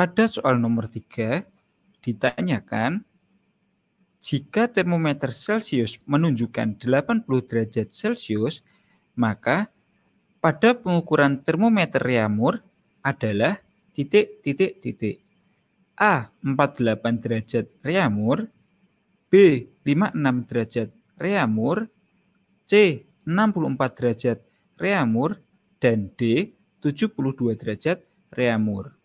Pada soal nomor 3 ditanyakan jika termometer Celcius menunjukkan 80 derajat Celcius, maka pada pengukuran termometer Reaumur adalah titik titik titik. A 48 derajat Reaumur, B 56 derajat Reaumur, C 64 derajat Reaumur dan D 72 derajat Reaumur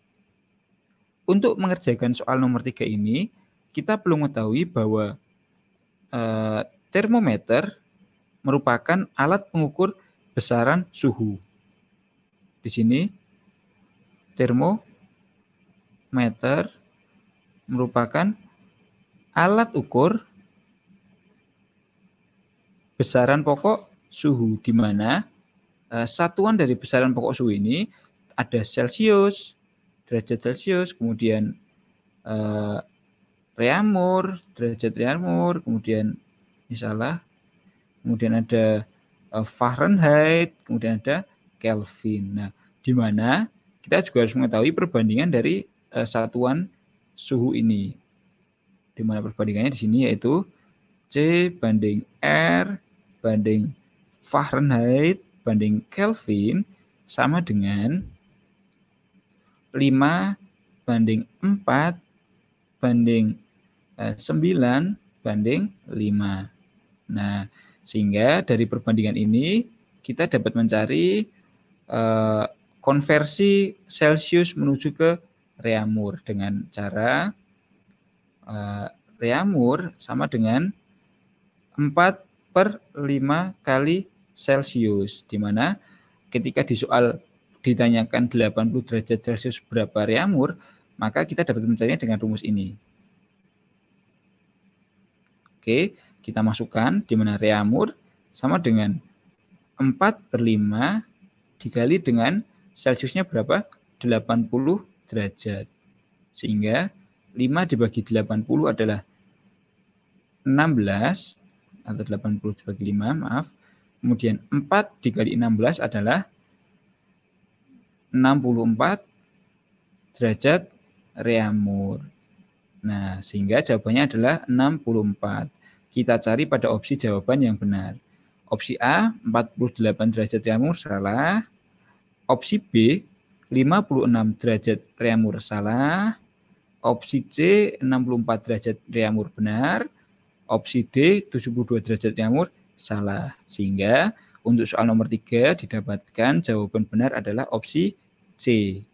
untuk mengerjakan soal nomor tiga ini, kita perlu mengetahui bahwa eh, termometer merupakan alat pengukur besaran suhu. Di sini termometer merupakan alat ukur besaran pokok suhu di mana eh, satuan dari besaran pokok suhu ini ada Celsius, derajat Celcius, kemudian uh, eh, Reamur, derajat Reamur, kemudian ini salah. Kemudian ada uh, Fahrenheit, kemudian ada Kelvin. Nah, di mana kita juga harus mengetahui perbandingan dari uh, satuan suhu ini. Di mana perbandingannya di sini yaitu C banding R banding Fahrenheit banding Kelvin sama dengan 5 banding 4 banding eh, 9 banding 5. Nah, sehingga dari perbandingan ini kita dapat mencari eh, konversi Celsius menuju ke Reamur dengan cara eh, Reamur sama dengan 4 per 5 kali Celsius. Di mana ketika di soal ditanyakan 80 derajat Celcius berapa reamur, maka kita dapat mencarinya dengan rumus ini. Oke, kita masukkan di mana reamur sama dengan 4 per 5 dikali dengan Celciusnya berapa? 80 derajat. Sehingga 5 dibagi 80 adalah 16 atau 80 dibagi 5, maaf. Kemudian 4 dikali 16 adalah 64 derajat Reamur. Nah, sehingga jawabannya adalah 64. Kita cari pada opsi jawaban yang benar. Opsi A, 48 derajat Reamur, salah. Opsi B, 56 derajat Reamur, salah. Opsi C, 64 derajat Reamur, benar. Opsi D, 72 derajat Reamur, salah. Sehingga untuk soal nomor 3 didapatkan jawaban benar adalah opsi Sí,